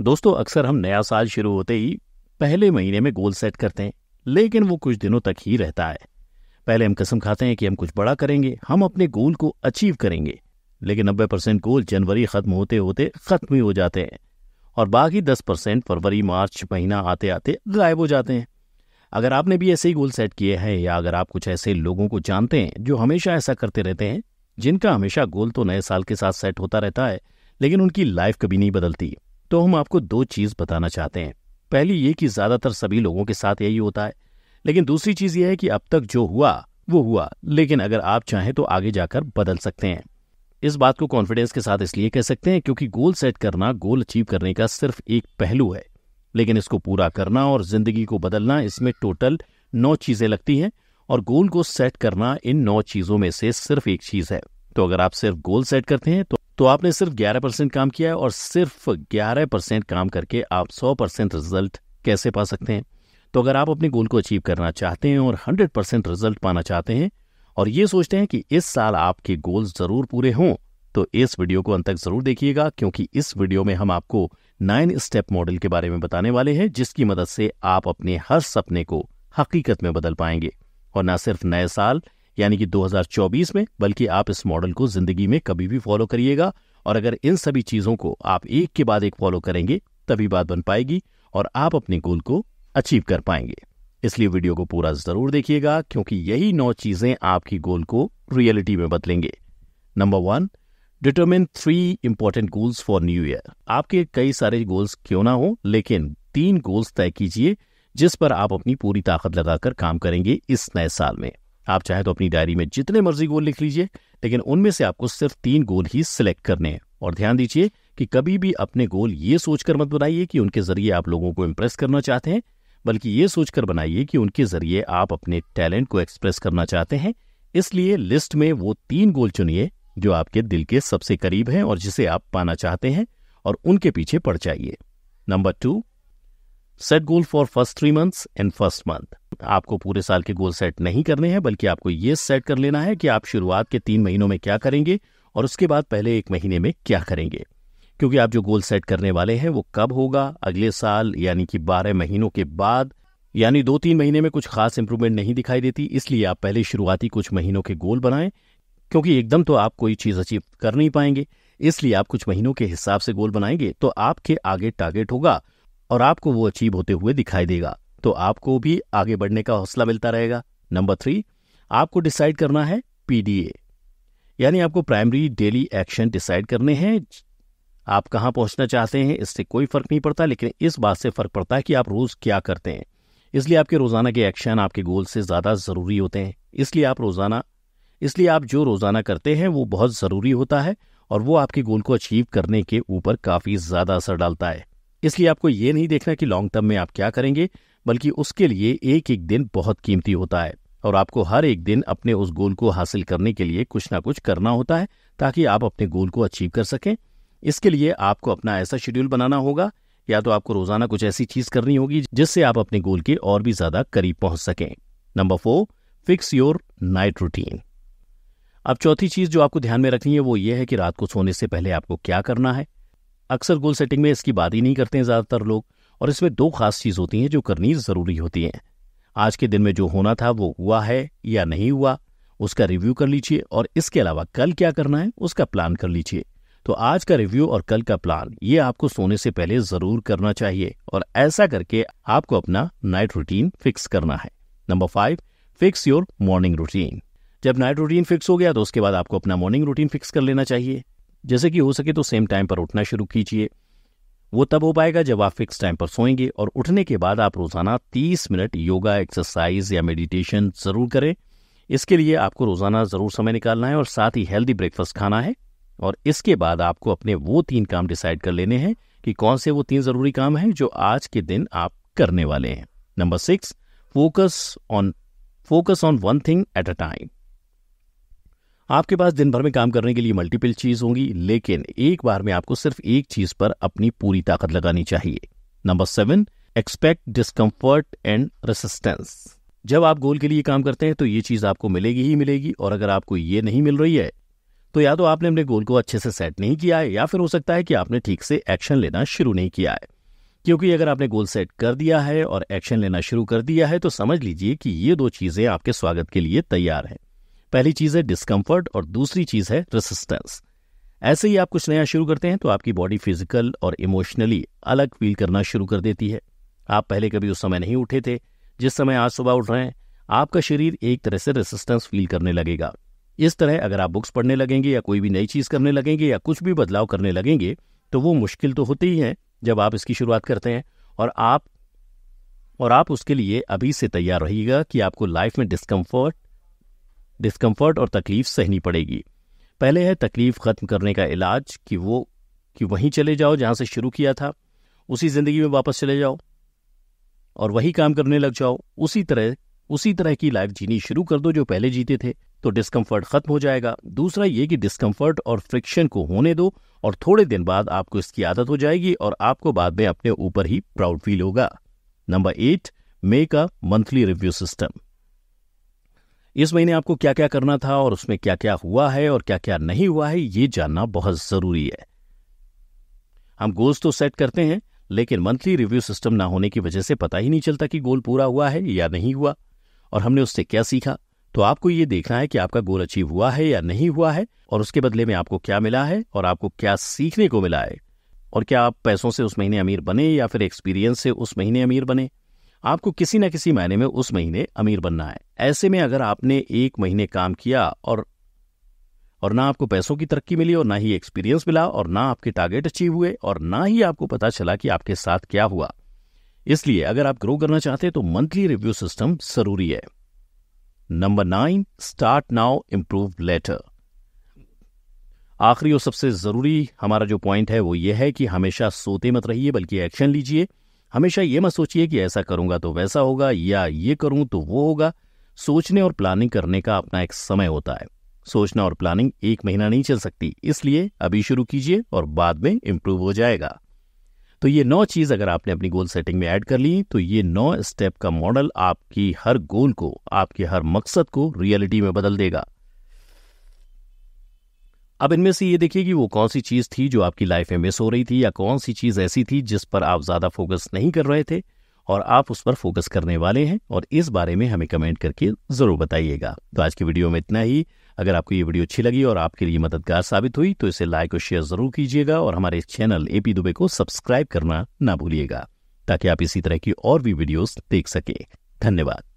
दोस्तों अक्सर हम नया साल शुरू होते ही पहले महीने में गोल सेट करते हैं लेकिन वो कुछ दिनों तक ही रहता है पहले हम कसम खाते हैं कि हम कुछ बड़ा करेंगे हम अपने गोल को अचीव करेंगे लेकिन नब्बे परसेंट गोल जनवरी खत्म होते होते खत्म ही हो जाते हैं और बाकी दस परसेंट फरवरी मार्च महीना आते आते गायब हो जाते हैं अगर आपने भी ऐसे ही गोल सेट किए हैं या अगर आप कुछ ऐसे लोगों को जानते हैं जो हमेशा ऐसा करते रहते हैं जिनका हमेशा गोल तो नए साल के साथ सेट होता रहता है लेकिन उनकी लाइफ कभी नहीं बदलती तो हम आपको दो चीज बताना चाहते हैं पहली ये कि ज्यादातर सभी लोगों के साथ यही होता है लेकिन दूसरी चीज यह है कि अब तक जो हुआ वो हुआ लेकिन अगर आप चाहें तो आगे जाकर बदल सकते हैं इस बात को कॉन्फिडेंस के साथ इसलिए कह सकते हैं क्योंकि गोल सेट करना गोल अचीव करने का सिर्फ एक पहलू है लेकिन इसको पूरा करना और जिंदगी को बदलना इसमें टोटल नौ चीजें लगती हैं और गोल को सेट करना इन नौ चीजों में से सिर्फ एक चीज है तो अगर आप सिर्फ गोल सेट करते हैं तो तो आपने सिर्फ 11 परसेंट काम किया है और सिर्फ 11 परसेंट काम करके आप 100 परसेंट रिजल्ट कैसे पा सकते हैं तो अगर आप अपने गोल को अचीव करना चाहते हैं और 100 परसेंट रिजल्ट पाना चाहते हैं और ये सोचते हैं कि इस साल आपके गोल जरूर पूरे हों तो इस वीडियो को अंत तक जरूर देखिएगा क्योंकि इस वीडियो में हम आपको नाइन स्टेप मॉडल के बारे में बताने वाले हैं जिसकी मदद से आप अपने हर सपने को हकीकत में बदल पाएंगे और न सिर्फ नए साल यानी कि 2024 में बल्कि आप इस मॉडल को जिंदगी में कभी भी फॉलो करिएगा और अगर इन सभी चीजों को आप एक के बाद एक फॉलो करेंगे तभी बात बन पाएगी और आप अपने गोल को अचीव कर पाएंगे इसलिए वीडियो को पूरा जरूर देखिएगा क्योंकि यही नौ चीजें आपकी गोल को रियलिटी में बदलेंगे number one determine three important goals for new year आपके कई सारे गोल्स क्यों ना हो लेकिन तीन गोल्स तय कीजिए जिस पर आप अपनी पूरी ताकत लगाकर काम करेंगे इस नए साल में आप चाहे तो अपनी डायरी में जितने मर्जी गोल लिख लीजिए लेकिन उनमें से आपको सिर्फ तीन गोल ही सिलेक्ट करने हैं और ध्यान दीजिए कि कभी भी अपने गोल ये सोचकर मत बनाइए कि उनके जरिए आप लोगों को इम्प्रेस करना चाहते हैं बल्कि ये सोचकर बनाइए कि उनके जरिए आप अपने टैलेंट को एक्सप्रेस करना चाहते हैं इसलिए लिस्ट में वो तीन गोल चुनिए जो आपके दिल के सबसे करीब हैं और जिसे आप पाना चाहते हैं और उनके पीछे पड़ जाइए number two set goal for first three months and first month आपको पूरे साल के गोल सेट नहीं करने हैं बल्कि आपको ये सेट कर लेना है कि आप शुरुआत के तीन महीनों में क्या करेंगे और उसके बाद पहले एक महीने में क्या करेंगे क्योंकि आप जो गोल सेट करने वाले हैं वो कब होगा अगले साल यानी कि बारह महीनों के बाद यानी दो तीन महीने में कुछ खास इंप्रूवमेंट नहीं दिखाई देती इसलिए आप पहले शुरुआती कुछ महीनों के गोल बनाएं क्योंकि एकदम तो आप कोई चीज अचीव कर नहीं पाएंगे इसलिए आप कुछ महीनों के हिसाब से गोल बनाएंगे तो आपके आगे टारगेट होगा और आपको वो अचीव होते हुए दिखाई देगा तो आपको भी आगे बढ़ने का हौसला मिलता रहेगा नंबर थ्री आपको डिसाइड करना है पीडीए यानी आपको प्राइमरी डेली एक्शन डिसाइड करने हैं आप कहाँ पहुंचना चाहते हैं इससे कोई फर्क नहीं पड़ता लेकिन इस बात से फर्क पड़ता है कि आप रोज क्या करते हैं इसलिए आपके रोजाना के एक्शन आपके गोल से ज्यादा जरूरी होते हैं इसलिए आप रोजाना इसलिए आप जो रोजाना करते हैं वो बहुत जरूरी होता है और वो आपके गोल को अचीव करने के ऊपर काफी ज्यादा असर डालता है इसलिए आपको ये नहीं देखना कि लॉन्ग टर्म में आप क्या करेंगे बल्कि उसके लिए एक एक दिन बहुत कीमती होता है और आपको हर एक दिन अपने उस गोल को हासिल करने के लिए कुछ ना कुछ करना होता है ताकि आप अपने गोल को अचीव कर सकें इसके लिए आपको अपना ऐसा शेड्यूल बनाना होगा या तो आपको रोजाना कुछ ऐसी चीज करनी होगी जिससे आप अपने गोल के और भी ज्यादा करीब पहुंच सकें number four fix your night routine अब चौथी चीज जो आपको ध्यान में रखनी है वो ये है कि रात को सोने से पहले आपको क्या करना है अक्सर गोल सेटिंग में इसकी बात ही नहीं करते हैं ज़्यादातर लोग और इसमें दो खास चीज़ होती हैं जो करनी ज़रूरी होती हैं आज के दिन में जो होना था वो हुआ है या नहीं हुआ उसका रिव्यू कर लीजिए और इसके अलावा कल क्या करना है उसका प्लान कर लीजिए तो आज का रिव्यू और कल का प्लान ये आपको सोने से पहले जरूर करना चाहिए और ऐसा करके आपको अपना नाइट रूटीन फिक्स करना है number five fix your morning routine जब नाइट रूटीन फिक्स हो गया तो उसके बाद आपको अपना मॉर्निंग रूटीन फिक्स कर लेना चाहिए जैसे कि हो सके तो सेम टाइम पर उठना शुरू कीजिए वो तब हो पाएगा जब आप फिक्स टाइम पर सोएंगे और उठने के बाद आप रोजाना 30 मिनट योगा एक्सरसाइज या मेडिटेशन जरूर करें इसके लिए आपको रोजाना जरूर समय निकालना है और साथ ही हेल्दी ब्रेकफास्ट खाना है और इसके बाद आपको अपने वो तीन काम डिसाइड कर लेने हैं कि कौन से वो तीन जरूरी काम हैं जो आज के दिन आप करने वाले हैं number six focus on focus on one thing at a time आपके पास दिन भर में काम करने के लिए मल्टीपल चीज होंगी लेकिन एक बार में आपको सिर्फ एक चीज पर अपनी पूरी ताकत लगानी चाहिए number seven expect discomfort and resistance जब आप गोल के लिए काम करते हैं तो ये चीज आपको मिलेगी ही मिलेगी और अगर आपको ये नहीं मिल रही है तो या तो आपने अपने गोल को अच्छे से सेट नहीं किया है या फिर हो सकता है कि आपने ठीक से एक्शन लेना शुरू नहीं किया है क्योंकि अगर आपने गोल सेट कर दिया है और एक्शन लेना शुरू कर दिया है तो समझ लीजिए कि ये दो चीजें आपके स्वागत के लिए तैयार हैं पहली चीज़ है डिस्कम्फर्ट और दूसरी चीज़ है रेसिस्टेंस ऐसे ही आप कुछ नया शुरू करते हैं तो आपकी बॉडी फिजिकल और इमोशनली अलग फील करना शुरू कर देती है आप पहले कभी उस समय नहीं उठे थे जिस समय आज सुबह उठ रहे हैं आपका शरीर एक तरह से रेसिस्टेंस फील करने लगेगा इस तरह अगर आप बुक्स पढ़ने लगेंगे या कोई भी नई चीज़ करने लगेंगे या कुछ भी बदलाव करने लगेंगे तो वो मुश्किल तो होती ही है जब आप इसकी शुरुआत करते हैं और आप और आप उसके लिए अभी से तैयार रहिएगा कि आपको लाइफ में डिस्कम्फर्ट डिस्कम्फर्ट और तकलीफ सहनी पड़ेगी पहले है तकलीफ खत्म करने का इलाज कि वो कि वहीं चले जाओ जहां से शुरू किया था उसी जिंदगी में वापस चले जाओ और वही काम करने लग जाओ उसी तरह उसी तरह की लाइफ जीनी शुरू कर दो जो पहले जीते थे तो डिस्कम्फर्ट खत्म हो जाएगा दूसरा ये कि डिस्कम्फर्ट और फ्रिक्शन को होने दो और थोड़े दिन बाद आपको इसकी आदत हो जाएगी और आपको बाद में अपने ऊपर ही प्राउड फील होगा नंबर एट मे का मंथली रिव्यू सिस्टम इस महीने आपको क्या क्या करना था और उसमें क्या क्या हुआ है और क्या क्या नहीं हुआ है ये जानना बहुत जरूरी है हम गोल्स तो सेट करते हैं लेकिन मंथली रिव्यू सिस्टम ना होने की वजह से पता ही नहीं चलता कि गोल पूरा हुआ है या नहीं हुआ और हमने उससे क्या सीखा तो आपको ये देखना है कि आपका गोल अचीव हुआ है या नहीं हुआ है और उसके बदले में आपको क्या मिला है और आपको क्या सीखने को मिला है और क्या आप पैसों से उस महीने अमीर बने या फिर एक्सपीरियंस से उस महीने अमीर बने आपको किसी न किसी मायने में उस महीने अमीर बनना है ऐसे में अगर आपने एक महीने काम किया और और ना आपको पैसों की तरक्की मिली और ना ही एक्सपीरियंस मिला और ना आपके टारगेट अचीव हुए और ना ही आपको पता चला कि आपके साथ क्या हुआ इसलिए अगर आप ग्रो करना चाहते हैं तो मंथली रिव्यू सिस्टम जरूरी है number nine start now improve later आखिरी और सबसे जरूरी हमारा जो पॉइंट है वो ये है कि हमेशा सोते मत रहिए बल्कि एक्शन लीजिए हमेशा ये मत सोचिए कि ऐसा करूंगा तो वैसा होगा या ये करूं तो वो होगा सोचने और प्लानिंग करने का अपना एक समय होता है सोचना और प्लानिंग एक महीना नहीं चल सकती इसलिए अभी शुरू कीजिए और बाद में इम्प्रूव हो जाएगा तो ये नौ चीज अगर आपने अपनी गोल सेटिंग में ऐड कर ली तो ये नौ स्टेप का मॉडल आपकी हर गोल को आपके हर मकसद को रियलिटी में बदल देगा अब इनमें से ये देखिए कि वो कौन सी चीज थी जो आपकी लाइफ में मिस हो रही थी या कौन सी चीज ऐसी थी जिस पर आप ज्यादा फोकस नहीं कर रहे थे और आप उस पर फोकस करने वाले हैं और इस बारे में हमें कमेंट करके जरूर बताइएगा तो आज की वीडियो में इतना ही अगर आपको ये वीडियो अच्छी लगी और आपके लिए मददगार साबित हुई तो इसे लाइक और शेयर जरूर कीजिएगा और हमारे चैनल एपी दुबे को सब्सक्राइब करना ना भूलिएगा ताकि आप इसी तरह की और भी वीडियोस देख सके धन्यवाद